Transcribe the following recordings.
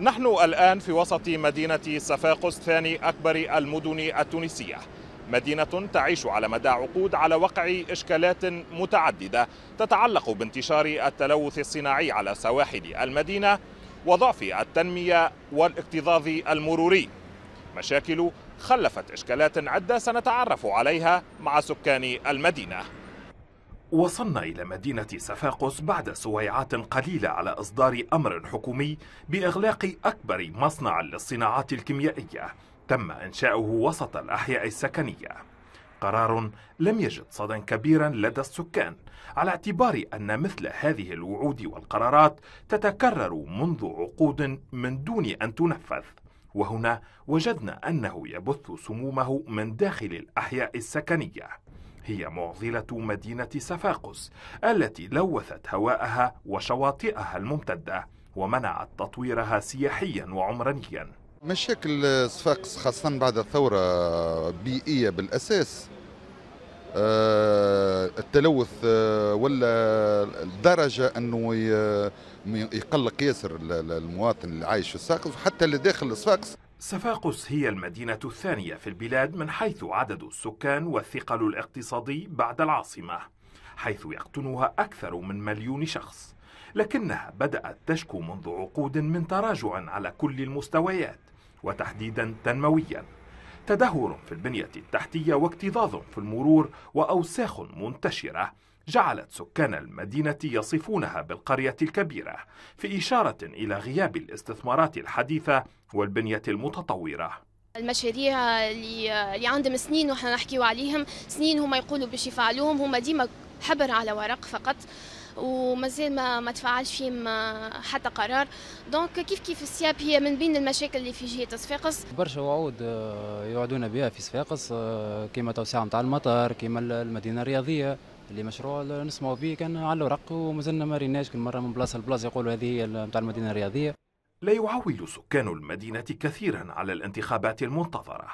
نحن الآن في وسط مدينة صفاقس ثاني أكبر المدن التونسية مدينة تعيش على مدى عقود على وقع إشكالات متعددة تتعلق بانتشار التلوث الصناعي على سواحل المدينة وضعف التنمية والاكتظاظ المروري مشاكل خلفت إشكالات عدة سنتعرف عليها مع سكان المدينة وصلنا إلى مدينة صفاقس بعد سويعات قليلة على إصدار أمر حكومي بإغلاق أكبر مصنع للصناعات الكيميائية تم إنشاؤه وسط الأحياء السكنية قرار لم يجد صدى كبيرا لدى السكان على اعتبار أن مثل هذه الوعود والقرارات تتكرر منذ عقود من دون أن تنفذ وهنا وجدنا أنه يبث سمومه من داخل الأحياء السكنية هي معضلة مدينة صفاقس التي لوثت هواءها وشواطئها الممتدة ومنعت تطويرها سياحيا وعمرانيا مشاكل صفاقس خاصة بعد الثورة بيئية بالأساس آه، التلوث آه، ولا لدرجة أنه يقلق ياسر المواطن اللي عايش في صفاقس وحتى اللي داخل صفاقس صفاقس هي المدينة الثانية في البلاد من حيث عدد السكان والثقل الاقتصادي بعد العاصمة حيث يقطنها أكثر من مليون شخص لكنها بدأت تشكو منذ عقود من تراجع على كل المستويات وتحديدا تنمويا تدهور في البنية التحتية واكتظاظ في المرور وأوساخ منتشرة جعلت سكان المدينة يصفونها بالقرية الكبيرة في إشارة إلى غياب الاستثمارات الحديثة والبنية المتطورة المشاريع اللي, اللي عندهم سنين وحنا نحكيو عليهم سنين هما يقولوا باش يفعلوهم هما ديما حبر على ورق فقط ومازال ما ما تفعلش فيهم حتى قرار دونك كيف كيف السياب هي من بين المشاكل اللي في جهه صفاقس برشا وعود آه، يوعدونا بها في صفاقس آه، كيما توسعه نتاع المطار كيما المدينه الرياضيه اللي مشروع نسمعوا به كان على الورق ومازلنا ما ريناش كل مره من بلاصه لبلاصه يقولوا هذه هي نتاع المدينه الرياضيه لا يعول سكان المدينة كثيرا على الانتخابات المنتظرة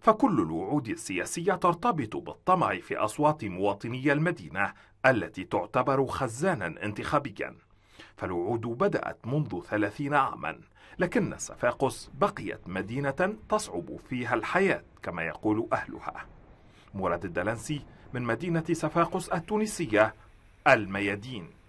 فكل الوعود السياسية ترتبط بالطمع في أصوات مواطني المدينة التي تعتبر خزانا انتخابيا فالوعود بدأت منذ ثلاثين عاما لكن صفاقس بقيت مدينة تصعب فيها الحياة كما يقول أهلها مراد الدلنسي من مدينة صفاقس التونسية الميادين